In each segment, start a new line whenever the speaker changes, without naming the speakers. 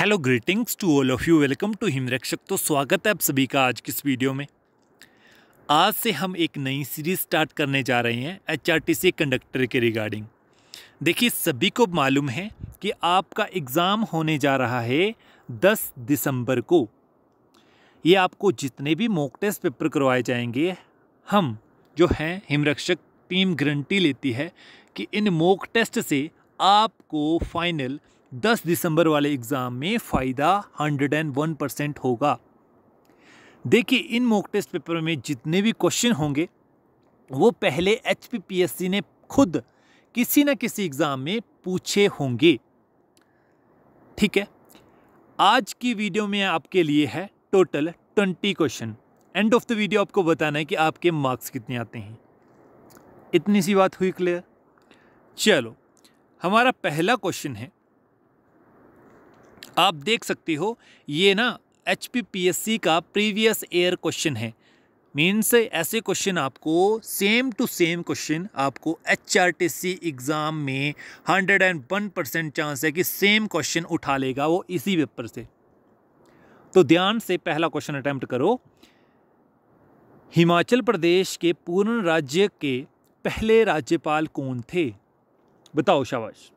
hello greetings to all of you welcome to Himrakshak तो स्वागत है आप सभी का आज की इस वीडियो में आज से हम एक नई सीरीज स्टार्ट करने जा रहे हैं एचआरटीसी कंडक्टर के रिगार्डिंग देखिए सभी को मालूम है कि आपका एग्ज़ाम होने जा रहा है 10 दिसंबर को ये आपको जितने भी मॉक टेस्ट पेपर करवाए जाएंगे हम जो हैं हिमरक्षक टीम गारंटी लेती है कि इन मॉक टेस्ट से आपको फाइनल 10 दिसंबर वाले एग्ज़ाम में फ़ायदा 101 परसेंट होगा देखिए इन मॉक टेस्ट पेपर में जितने भी क्वेश्चन होंगे वो पहले एच ने खुद किसी न किसी एग्ज़ाम में पूछे होंगे ठीक है आज की वीडियो में आपके लिए है total twenty question end of the video आपको बताना है कि आपके मार्क्स कितने आते हैं इतनी सी बात हुई क्लियर चलो हमारा पहला क्वेश्चन है आप देख सकते हो ये ना एच का प्रीवियस ईयर क्वेश्चन है मीन्स ऐसे क्वेश्चन आपको सेम टू सेम क्वेश्चन आपको एच एग्ज़ाम में hundred and one percent chance है कि सेम क्वेश्चन उठा लेगा वो इसी पेपर से तो ध्यान से पहला क्वेश्चन अटैम्प्ट करो हिमाचल प्रदेश के पूर्ण राज्य के पहले राज्यपाल कौन थे बताओ शाबाश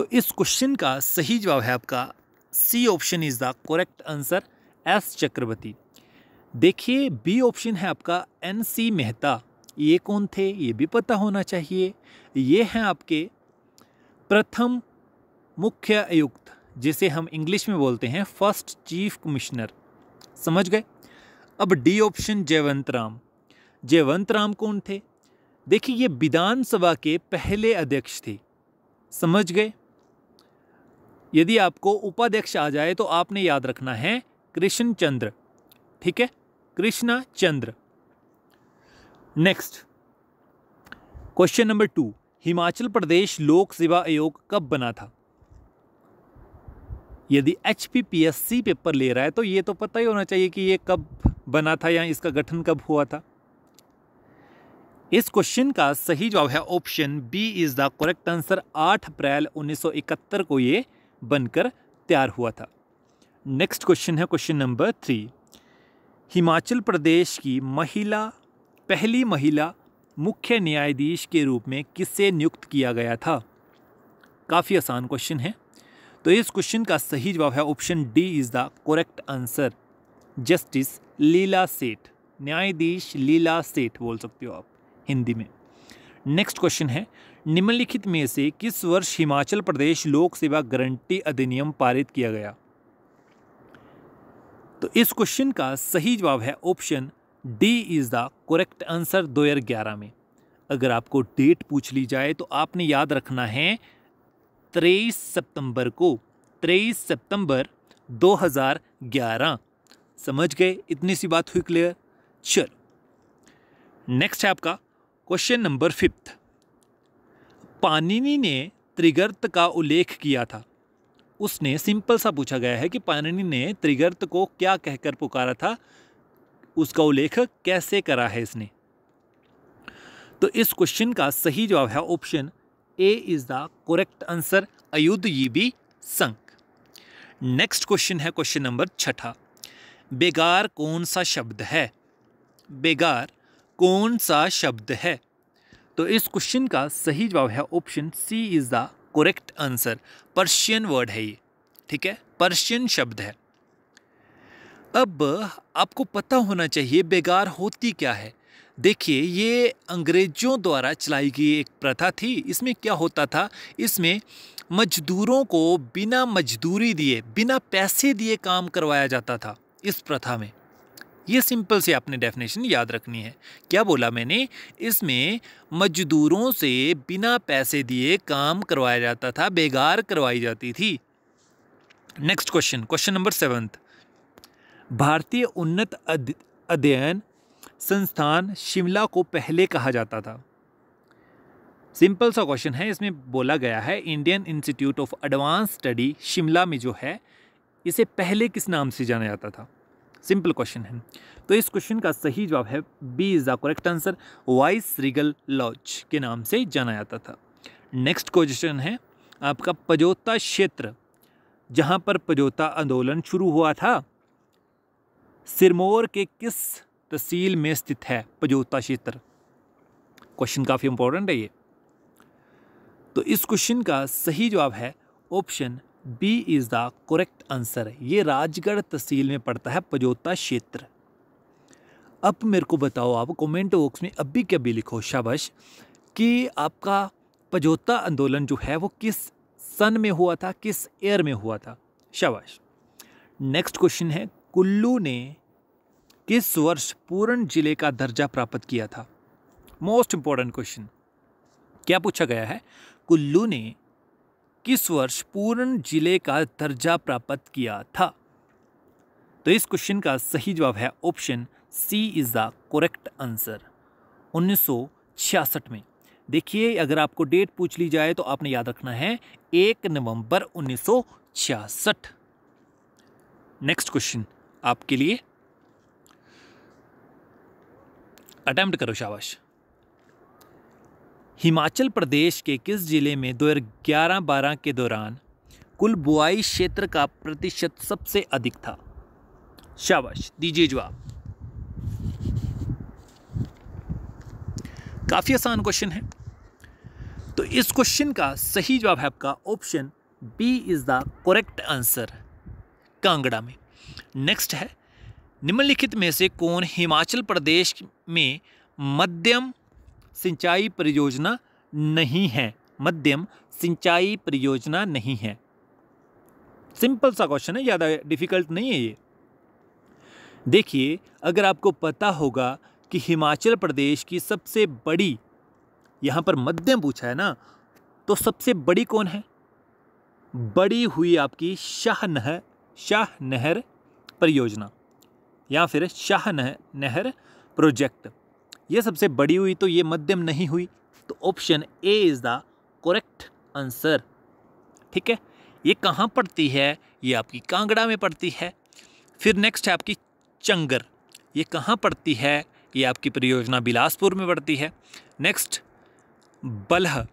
तो इस क्वेश्चन का सही जवाब है आपका C option is the correct answer S Chakravarti देखिए बी ऑप्शन है आपका एन सी मेहता ये कौन थे ये भी पता होना चाहिए ये हैं आपके प्रथम मुख्य आयुक्त जिसे हम इंग्लिश में बोलते हैं फर्स्ट चीफ कमिश्नर समझ गए अब डी ऑप्शन जयवंत राम जयवंत राम कौन थे देखिए ये विधानसभा के पहले अध्यक्ष थे समझ गए यदि आपको उपाध्यक्ष आ जाए तो आपने याद रखना है कृष्ण चंद्र ठीक है Krishna Chandra next question number two Himachal Pradesh लोक सेवा आयोग कब बना था यदि एच पेपर ले रहा है तो ये तो पता ही होना चाहिए कि ये कब बना था या इसका गठन कब हुआ था इस क्वेश्चन का सही जवाब है option B is the correct answer 8 अप्रैल 1971 को ये बनकर तैयार हुआ था नेक्स्ट क्वेश्चन है question number three Himachal Pradesh की महिला पहली महिला मुख्य न्यायाधीश के रूप में किससे नियुक्त किया गया था काफ़ी आसान क्वेश्चन है तो इस क्वेश्चन का सही जवाब है option D is the correct answer justice Leela Seth न्यायाधीश लीला सेठ बोल सकते हो आप हिंदी में नेक्स्ट क्वेश्चन है निम्नलिखित में से किस वर्ष हिमाचल प्रदेश लोक सेवा गारंटी अधिनियम पारित किया गया तो इस क्वेश्चन का सही जवाब है option D is the correct answer 2011 में अगर आपको डेट पूछ ली जाए तो आपने याद रखना है तेईस सितंबर को तेईस सितंबर 2011 समझ गए इतनी सी बात हुई क्लियर चलो नेक्स्ट है आपका क्वेश्चन नंबर फिफ्थ पानिनी ने त्रिगर्त का उल्लेख किया था उसने सिंपल सा पूछा गया है कि पानिनी ने त्रिगर्त को क्या कहकर पुकारा था उसका उल्लेख कैसे करा है इसने तो इस क्वेश्चन का सही जवाब है option A is the correct answer अयुद्ध ये बी संक नेक्स्ट क्वेश्चन है क्वेश्चन नंबर छठा बेगार कौन सा शब्द है बेगार कौन सा शब्द है तो इस क्वेश्चन का सही जवाब है option C is the correct answer Persian word है ये ठीक है पर्शियन शब्द है अब आपको पता होना चाहिए बेगार होती क्या है देखिए ये अंग्रेज़ों द्वारा चलाई गई एक प्रथा थी इसमें क्या होता था इसमें मजदूरों को बिना मजदूरी दिए बिना पैसे दिए काम करवाया जाता था इस प्रथा में ये सिंपल से आपने डेफिनेशन याद रखनी है क्या बोला मैंने इसमें मजदूरों से बिना पैसे दिए काम करवाया जाता था बेगार करवाई जाती थी next question question number seventh भारतीय उन्नत अध्ययन संस्थान शिमला को पहले कहा जाता था सिंपल सा क्वेश्चन है इसमें बोला गया है Indian Institute of Advance Study Shimla में जो है इसे पहले किस नाम से जाना जाता था सिंपल क्वेश्चन है तो इस क्वेश्चन का सही जवाब है B is the correct answer viceregal lodge के नाम से जाना जाता था नेक्स्ट क्वेश्चन है आपका पजोता क्षेत्र जहां पर पजोता आंदोलन शुरू हुआ था सिरमौर के किस तहसील में स्थित है पजोता क्षेत्र क्वेश्चन काफ़ी इंपॉर्टेंट है ये तो इस क्वेश्चन का सही जवाब है option B is the correct answer ये राजगढ़ तहसील में पड़ता है पजोता क्षेत्र अब मेरे को बताओ आप कमेंट बॉक्स में अभी क्या भी लिखो शाबश कि आपका पजोता आंदोलन जो है वो किस सन में हुआ था किस ईयर में हुआ था शाबश नेक्स्ट क्वेश्चन है कुल्लू ने किस वर्ष पूर्ण जिले का दर्जा प्राप्त किया था मोस्ट इंपॉर्टेंट क्वेश्चन क्या पूछा गया है कुल्लू ने किस वर्ष पूर्ण जिले का दर्जा प्राप्त किया था तो इस क्वेश्चन का सही जवाब है option C is the correct answer 1966 में देखिए अगर आपको डेट पूछ ली जाए तो आपने याद रखना है एक नवंबर 1966 नेक्स्ट क्वेश्चन आपके लिए अटेम्प्ट करो शाबाश हिमाचल प्रदेश के किस जिले में दो हज़ार ग्यारह बारह के दौरान कुल बुआई क्षेत्र का प्रतिशत सबसे अधिक था शाबाश दीजिए जवाब काफ़ी आसान क्वेश्चन है तो इस क्वेश्चन का सही जवाब है आपका option B is the correct answer Kangra में नेक्स्ट है निम्नलिखित में से कौन हिमाचल प्रदेश में मध्यम सिंचाई परियोजना नहीं है मध्यम सिंचाई परियोजना नहीं है सिंपल सा क्वेश्चन है ज़्यादा डिफिकल्ट नहीं है ये देखिए अगर आपको पता होगा कि हिमाचल प्रदेश की सबसे बड़ी यहाँ पर मध्यम पूछा है ना तो सबसे बड़ी कौन है बड़ी हुई आपकी शाह नहर शाह नहर परियोजना या फिर शाह नहर प्रोजेक्ट ये सबसे बड़ी हुई तो ये मध्यम नहीं हुई तो option A is the correct answer ठीक है ये कहाँ पड़ती है ये आपकी कांगड़ा में पड़ती है फिर नेक्स्ट है आपकी चंगर ये कहाँ पड़ती है ये आपकी परियोजना बिलासपुर में पड़ती है नेक्स्ट बलह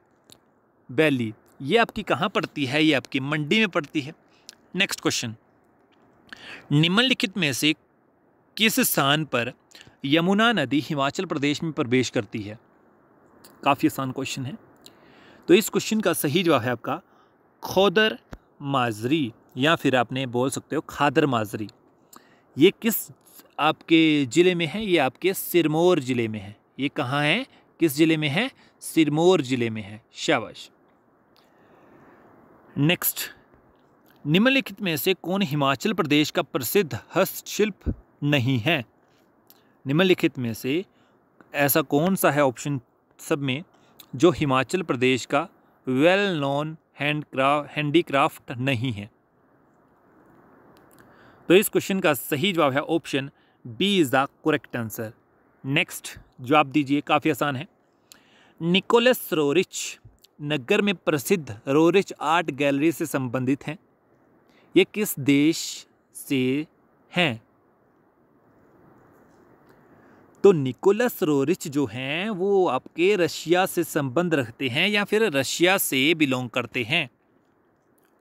वैली ये आपकी कहाँ पड़ती है ये आपकी मंडी में पड़ती है नेक्स्ट क्वेश्चन निम्नलिखित में से किस स्थान पर यमुना नदी हिमाचल प्रदेश में प्रवेश करती है काफ़ी आसान क्वेश्चन है तो इस क्वेश्चन का सही जवाब है आपका खोदर माजरी या फिर आपने बोल सकते हो खादर माजरी ये किस आपके ज़िले में है ये आपके सिरमौर ज़िले में है ये कहाँ है किस ज़िले में है सिरमौर ज़िले में है शाबाश नेक्स्ट निम्नलिखित में से कौन हिमाचल प्रदेश का प्रसिद्ध हस्तशिल्प नहीं है निम्नलिखित में से ऐसा कौन सा है ऑप्शन सब में जो हिमाचल प्रदेश का वेल नॉन हैंडक्राफ्ट हैंडीक्राफ्ट नहीं है तो इस क्वेश्चन का सही जवाब है option B is the correct answer next जवाब दीजिए काफ़ी आसान है निकोलस रोरिच नगर में प्रसिद्ध रोरिच आर्ट गैलरी से संबंधित हैं ये किस देश से हैं तो निकोलस रोरिच जो हैं वो आपके रशिया से संबंध रखते हैं या फिर रशिया से बिलोंग करते हैं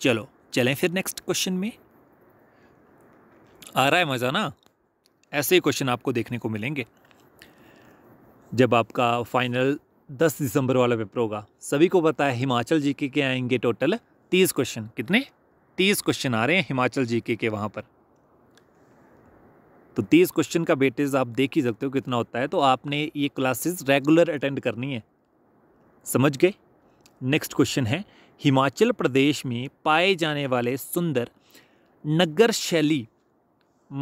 चलो चलें फिर नेक्स्ट क्वेश्चन में आ रहा है मज़ा ना ऐसे ही क्वेश्चन आपको देखने को मिलेंगे जब आपका फाइनल 10 दिसंबर वाला पेपर होगा सभी को पता है हिमाचल जी के, आएंगे टोटल तीस क्वेश्चन कितने तीस क्वेश्चन आ रहे हैं हिमाचल जी के, के वहाँ पर तो तीस क्वेश्चन का बेटेज आप देख ही सकते हो कितना होता है तो आपने ये क्लासेस रेगुलर अटेंड करनी है समझ गए नेक्स्ट क्वेश्चन है हिमाचल प्रदेश में पाए जाने वाले सुंदर नगर शैली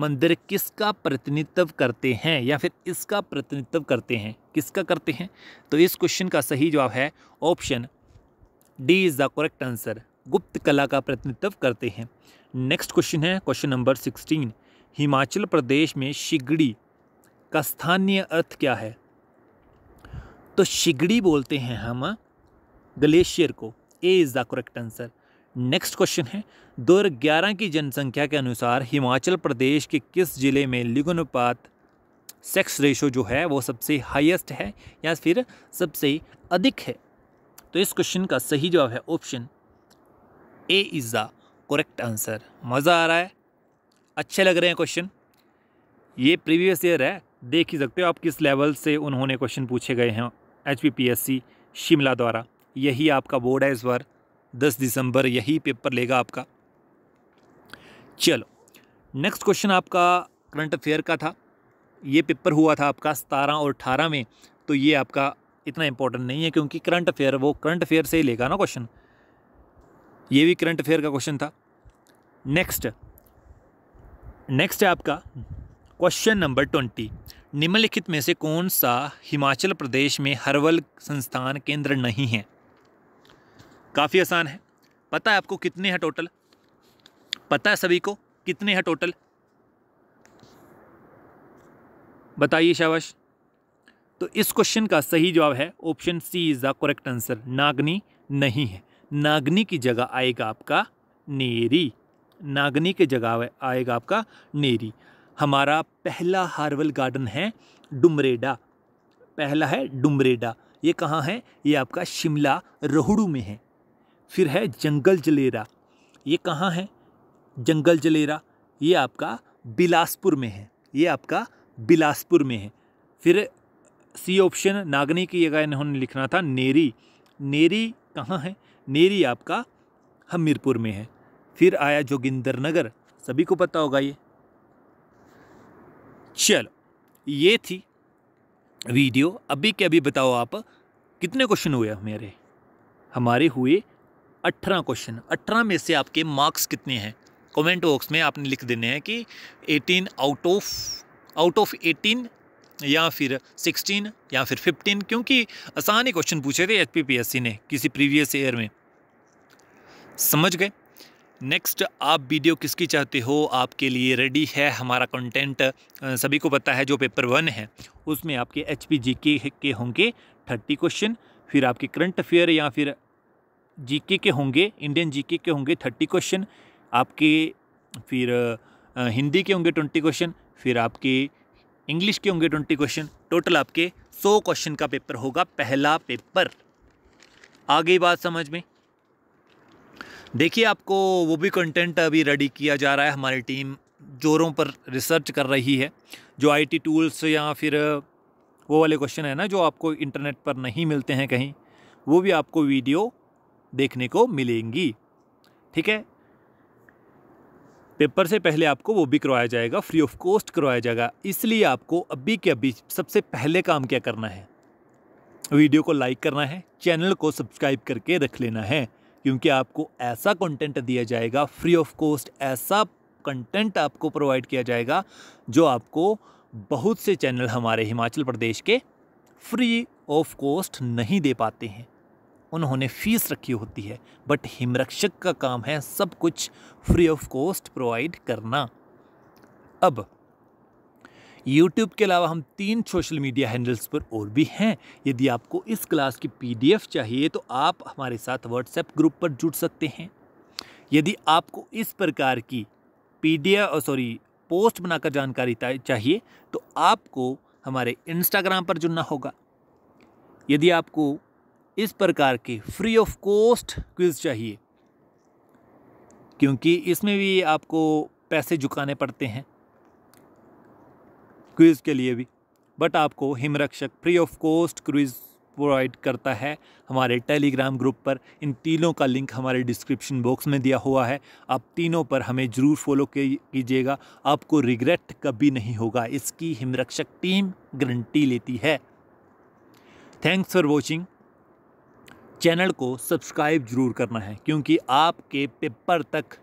मंदिर किसका प्रतिनिधित्व करते हैं या फिर इसका प्रतिनिधित्व करते हैं किसका करते हैं तो इस क्वेश्चन का सही जवाब है option D is the correct answer गुप्त कला का प्रतिनिधित्व करते हैं नेक्स्ट क्वेश्चन है question number sixteen Himachal Pradesh में शिगड़ी का स्थानीय अर्थ क्या है तो शिगड़ी बोलते हैं हम ग्लेशियर को A is the correct answer next question है 2011 की जनसंख्या के अनुसार हिमाचल प्रदेश के किस ज़िले में लिंगानुपात सेक्स रेशो जो है वो सबसे हाईएस्ट है या फिर सबसे अधिक है तो इस क्वेश्चन का सही जवाब है option A is the correct answer मज़ा आ रहा है अच्छे लग रहे हैं क्वेश्चन ये प्रीवियस ईयर है देख ही सकते हो आप किस लेवल से उन्होंने क्वेश्चन पूछे गए हैं एच शिमला द्वारा यही आपका बोर्ड है इस बार दस दिसंबर यही पेपर लेगा आपका चलो नेक्स्ट क्वेश्चन आपका करंट अफेयर का था ये पेपर हुआ था आपका सतारह और अठारह में तो ये आपका इतना इंपॉर्टेंट नहीं है क्योंकि करंट अफेयर वो करंट अफेयर से ही लेगा ना क्वेश्चन ये भी करंट अफेयर का क्वेश्चन था नेक्स्ट नेक्स्ट है आपका क्वेश्चन नंबर ट्वेंटी निम्नलिखित में से कौन सा हिमाचल प्रदेश में हर्बल संस्थान केंद्र नहीं है काफ़ी आसान है पता है आपको कितने हैं टोटल पता है सभी को कितने हैं टोटल बताइए शाबाश तो इस क्वेश्चन का सही जवाब है option C is the correct answer Nagni नहीं है नागनी की जगह आएगा आपका नेरी नागनी के जगह आएगा आपका नेरी हमारा पहला हार्वल गार्डन है डुमरेडा पहला है डुमरेडा ये कहाँ है ये आपका शिमला रोहड़ू में है फिर है जंगल जलेरा ये कहाँ है जंगल जलेरा ये आपका बिलासपुर में है ये आपका बिलासपुर में है फिर सी ऑप्शन नागनी की जगह इन्होंने लिखना था नेरी नेरी कहाँ है नेरी आपका हमीरपुर में है फिर आया जोगिंदर नगर सभी को पता होगा ये चलो ये थी वीडियो अभी के अभी बताओ आप कितने क्वेश्चन हुए हमारे हमारे हुए अठारह क्वेश्चन अठारह में से आपके मार्क्स कितने हैं कमेंट बॉक्स में आपने लिख देने हैं कि eighteen out of out of eighteen या फिर सिक्सटीन या फिर फिफ्टीन क्योंकि आसान ही क्वेश्चन पूछे थे एच ने किसी प्रीवियस ईयर में समझ गए नेक्स्ट आप वीडियो किसकी चाहते हो आपके लिए रेडी है हमारा कंटेंट सभी को पता है जो पेपर वन है उसमें आपके एच पी जी के के होंगे थर्टी क्वेश्चन फिर आपके करंट अफेयर या फिर जी के के होंगे इंडियन जी के के होंगे थर्टी क्वेश्चन आपके फिर हिंदी के होंगे ट्वेंटी क्वेश्चन फिर आपके इंग्लिश के होंगे ट्वेंटी क्वेश्चन टोटल आपके सौ क्वेश्चन का पेपर होगा पहला पेपर आ गई बात समझ में देखिए आपको वो भी कंटेंट अभी रेडी किया जा रहा है हमारी टीम जोरों पर रिसर्च कर रही है जो आईटी टूल्स या फिर वो वाले क्वेश्चन है ना जो आपको इंटरनेट पर नहीं मिलते हैं कहीं वो भी आपको वीडियो देखने को मिलेंगी ठीक है पेपर से पहले आपको वो भी करवाया जाएगा फ्री ऑफ कॉस्ट करवाया जाएगा इसलिए आपको अभी के अभी सबसे पहले काम क्या करना है वीडियो को लाइक करना है चैनल को सब्सक्राइब करके रख लेना है क्योंकि आपको ऐसा कंटेंट दिया जाएगा फ्री ऑफ कॉस्ट ऐसा कंटेंट आपको प्रोवाइड किया जाएगा जो आपको बहुत से चैनल हमारे हिमाचल प्रदेश के फ्री ऑफ कॉस्ट नहीं दे पाते हैं उन्होंने फीस रखी होती है बट हिमरक्षक का काम है सब कुछ फ्री ऑफ कॉस्ट प्रोवाइड करना अब यूट्यूब के अलावा हम तीन सोशल मीडिया हैंडल्स पर और भी हैं यदि आपको इस क्लास की पीडीएफ चाहिए तो आप हमारे साथ व्हाट्सएप ग्रुप पर जुड़ सकते हैं यदि आपको इस प्रकार की पीडीएफ सॉरी पोस्ट बनाकर जानकारी चाहिए तो आपको हमारे इंस्टाग्राम पर जुड़ना होगा यदि आपको इस प्रकार के फ्री ऑफ कॉस्ट क्विज़ चाहिए क्योंकि इसमें भी आपको पैसे झुकाने पड़ते हैं क्विज़ के लिए भी बट आपको Himrakshak free of cost quiz provide करता है हमारे टेलीग्राम ग्रुप पर इन तीनों का लिंक हमारे डिस्क्रिप्शन बॉक्स में दिया हुआ है आप तीनों पर हमें ज़रूर फॉलो कीजिएगा आपको रिग्रेट कभी नहीं होगा इसकी हिमरक्षक टीम गारंटी लेती है थैंक्स फॉर वॉचिंग चैनल को सब्सक्राइब जरूर करना है क्योंकि आपके पेपर तक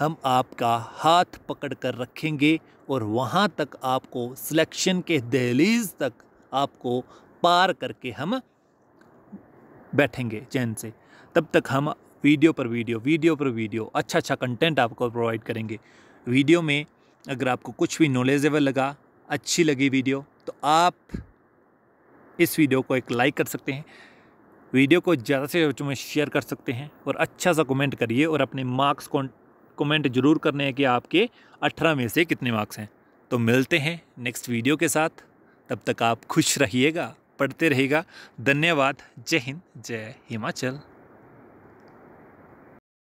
हम आपका हाथ पकड़ कर रखेंगे और वहाँ तक आपको सिलेक्शन के दहलीज तक आपको पार करके हम बैठेंगे चैन से तब तक हम वीडियो पर वीडियो वीडियो पर वीडियो अच्छा अच्छा कंटेंट आपको प्रोवाइड करेंगे वीडियो में अगर आपको कुछ भी नॉलेजेबल लगा अच्छी लगी वीडियो तो आप इस वीडियो को एक लाइक कर सकते हैं वीडियो को ज़्यादा से ज़्यादा शेयर कर सकते हैं और अच्छा सा कमेंट करिए और अपने मार्क्स को कमेंट ज़रूर करने हैं कि आपके अठारह में से कितने मार्क्स हैं तो मिलते हैं नेक्स्ट वीडियो के साथ तब तक आप खुश रहिएगा पढ़ते रहिएगा धन्यवाद जय हिंद जय हिमाचल